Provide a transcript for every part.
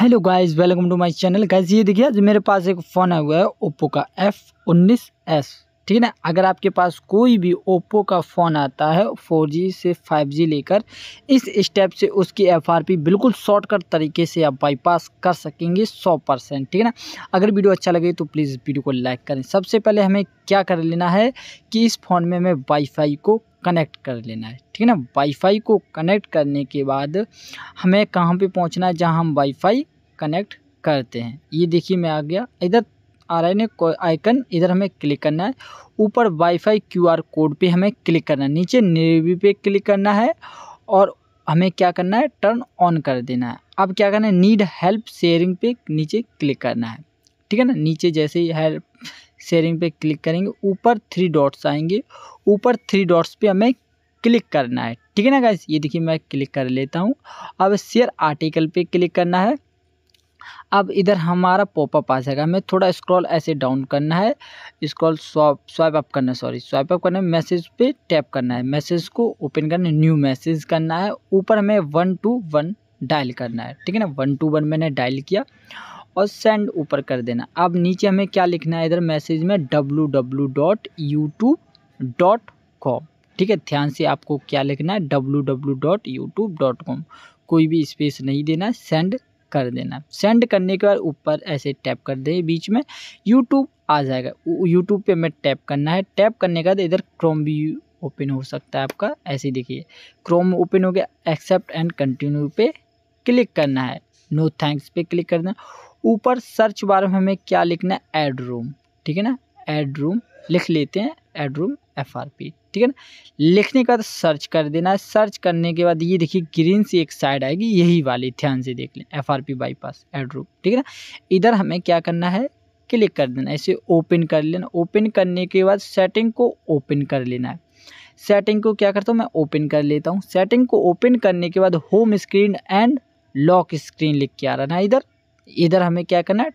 hello guys welcome to my channel guys ये देखिए आज मेरे पास एक फ़ोन आया हुआ है ओप्पो का एफ उन्नीस एस ठीक है ना अगर आपके पास कोई भी ओप्पो का फ़ोन आता है 4G से 5G लेकर इस स्टेप से उसकी एफ बिल्कुल शॉर्टकट तरीके से आप बाईपास कर सकेंगे 100 परसेंट ठीक है ना अगर वीडियो अच्छा लगे तो प्लीज़ वीडियो को लाइक करें सबसे पहले हमें क्या कर लेना है कि इस फ़ोन में हमें वाईफाई को कनेक्ट कर लेना है ठीक है ना वाईफाई को कनेक्ट करने के बाद हमें कहाँ पर पहुँचना है जहाँ हम वाईफाई कनेक्ट करते हैं ये देखिए मैं आ गया इधर आ रहा है ना आइकन इधर हमें क्लिक करना है ऊपर वाईफाई क्यूआर कोड पे हमें क्लिक करना है नीचे नेवी पे क्लिक करना है और हमें क्या करना है टर्न ऑन कर देना है अब क्या करना है नीड हेल्प शेयरिंग पे नीचे क्लिक करना है ठीक है ना नीचे जैसे ही हेल्प शेयरिंग पे क्लिक करेंगे ऊपर थ्री डॉट्स आएंगे ऊपर थ्री डॉट्स पे हमें क्लिक करना है ठीक है ना गाइस ये देखिए मैं क्लिक कर लेता हूँ अब शेयर आर्टिकल पे क्लिक करना है अब इधर हमारा पॉपअप आ जाएगा हमें थोड़ा स्क्रॉल ऐसे डाउन करना है स्क्रॉल स्वाप स्वाइप अप करना है सॉरी स्वाइप अप करना है मैसेज पे टैप करना है मैसेज को ओपन करना है न्यू मैसेज करना है ऊपर हमें वन टू वन डायल करना है ठीक है ना वन टू वन मैंने डायल किया और सेंड ऊपर कर देना अब नीचे हमें क्या लिखना है इधर मैसेज में W W dot YouTube dot com ठीक है ध्यान से आपको क्या लिखना है W W dot YouTube dot com कोई भी स्पेस नहीं देना है सेंड कर देना सेंड करने के बाद ऊपर ऐसे टैप कर दे बीच में यूट्यूब आ जाएगा यूट्यूब पे हमें टैप करना है टैप करने के बाद इधर क्रोम भी ओपन हो सकता है आपका ऐसे देखिए क्रोम ओपन हो गया एक्सेप्ट एंड कंटिन्यू पे क्लिक करना है नो थैंक्स पे क्लिक कर देना ऊपर सर्च बार में हमें क्या लिखना है एड रूम ठीक है ना एड रूम लिख लेते हैं add room F R P ठीक है ना लिखने के बाद सर्च कर देना है सर्च करने के बाद ये देखिए ग्रीन सी एक साइड आएगी यही वाली ध्यान से देख लें एफ आर पी बाईपास एड्रूप ठीक है ना इधर हमें क्या करना है क्लिक कर देना इसे ओपन कर लेना ओपन करने के बाद सेटिंग को ओपन कर लेना है सेटिंग को क्या करता हूँ मैं ओपन कर लेता हूँ सेटिंग को ओपन करने के बाद home screen and lock screen लिख के आ रहा है इधर इधर हमें क्या करना है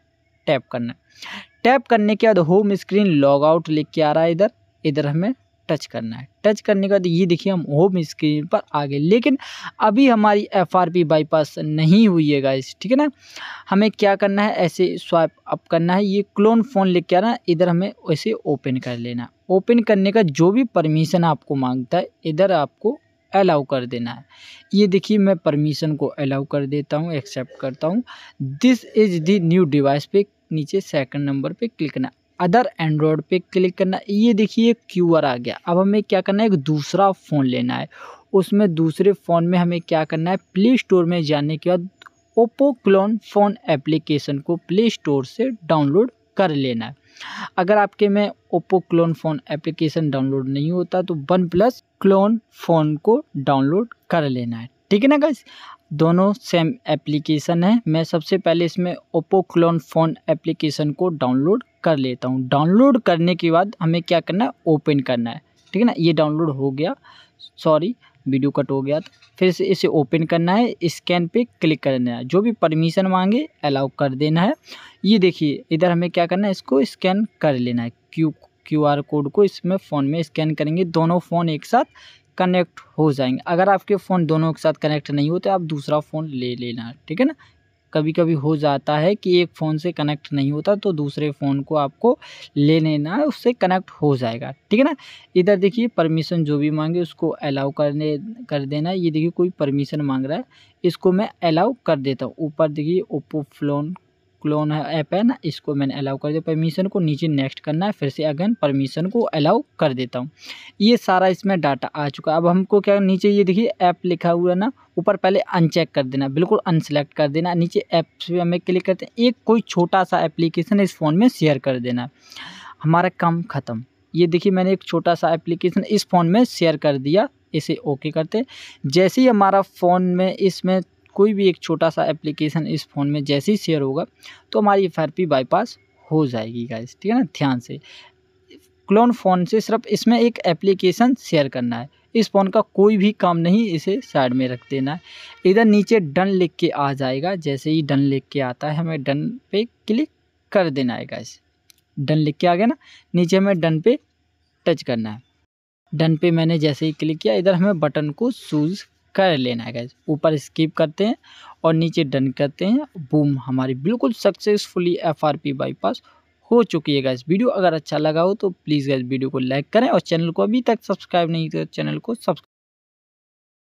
टैप करना है टैप करने के बाद होम स्क्रीन लॉग आउट लिख के आ रहा है इधर इधर हमें टच करना है टच करने के बाद ये देखिए हम होम स्क्रीन पर आ गए लेकिन अभी हमारी एफ आर पी बाईपास नहीं हुई है गाइस ठीक है ना हमें क्या करना है ऐसे स्वाइप अप करना है ये क्लोन फ़ोन लेके आना इधर हमें ऐसे ओपन कर लेना ओपन करने का जो भी परमिशन आपको मांगता है इधर आपको अलाउ कर देना है ये देखिए मैं परमिशन को अलाउ कर देता हूँ एक्सेप्ट करता हूँ this is the new device पे नीचे सेकंड नंबर पे क्लिक करना अदर एंड्रॉयड पे क्लिक करना है ये देखिए क्यू आ गया अब हमें क्या करना है एक दूसरा फ़ोन लेना है उसमें दूसरे फ़ोन में हमें क्या करना है प्ले स्टोर में जाने के बाद ओप्पो क्लोन फ़ोन एप्लीकेशन को प्ले स्टोर से डाउनलोड कर लेना है अगर आपके में Oppo clone phone application download नहीं होता तो वन प्लस क्लोन फ़ोन को डाउनलोड कर लेना है ठीक है ना गाइस दोनों सेम एप्लीकेशन है मैं सबसे पहले इसमें ओप्पो क्लोन फ़ोन एप्लीकेशन को डाउनलोड कर लेता हूँ डाउनलोड करने के बाद हमें क्या करना है ओपन करना है ठीक है ना ये डाउनलोड हो गया सॉरी वीडियो कट हो गया था फिर से इसे ओपन करना है स्कैन पे क्लिक करना है जो भी परमिशन मांगे अलाउ कर देना है ये देखिए इधर हमें क्या करना है इसको स्कैन कर लेना है क्यू क्यू आर कोड को इसमें फ़ोन में स्कैन करेंगे दोनों फ़ोन एक साथ कनेक्ट हो जाएंगे अगर आपके फ़ोन दोनों के साथ कनेक्ट नहीं हो तो आप दूसरा फ़ोन ले लेना ठीक है ना कभी कभी हो जाता है कि एक फ़ोन से कनेक्ट नहीं होता तो दूसरे फ़ोन को आपको ले लेना है उससे कनेक्ट हो जाएगा ठीक है ना इधर देखिए परमिशन जो भी मांगे उसको अलाउ करने कर देना ये देखिए कोई परमिशन मांग रहा है इसको मैं अलाउ कर देता हूँ ऊपर देखिए ओप्पो फ़ोन क्लोन ऐप है ना इसको मैंने अलाउ कर दिया परमिशन को नीचे नेक्स्ट करना है फिर से अगेन परमिशन को अलाउ कर देता हूँ ये सारा इसमें डाटा आ चुका है अब हमको क्या नीचे ये देखिए ऐप लिखा हुआ है ना ऊपर पहले अनचेक कर देना बिल्कुल अनसेलेक्ट कर देना नीचे ऐप्स भी हमें क्लिक करते हैं एक कोई छोटा सा एप्लीकेशन इस फ़ोन में शेयर कर देना हमारा काम ख़त्म ये देखिए मैंने एक छोटा सा एप्लीकेशन इस फ़ोन में शेयर कर दिया इसे ओके करते जैसे ही हमारा फ़ोन में इसमें कोई भी एक छोटा सा एप्लीकेशन इस फ़ोन में जैसे ही शेयर होगा तो हमारी एफ बाईपास हो जाएगी गाइस ठीक है ना ध्यान से क्लोन फ़ोन से सिर्फ इसमें एक एप्लीकेशन शेयर करना है इस फ़ोन का कोई भी काम नहीं इसे साइड में रख देना है इधर नीचे डन लिख के आ जाएगा जैसे ही डन लिख के आता है हमें डन पे क्लिक कर देना है गाइस डन लिख के आ गया ना नीचे हमें डन पे टच करना है डन पे मैंने जैसे ही क्लिक किया इधर हमें बटन को चूज़ कर लेना है गैस ऊपर स्किप करते हैं और नीचे डन करते हैं बूम हमारी बिल्कुल successfully F R P bypass हो चुकी है गैस वीडियो अगर अच्छा लगा हो तो प्लीज़ गैस वीडियो को लाइक करें और चैनल को अभी तक सब्सक्राइब नहीं किया तो चैनल को सब्सक्राइब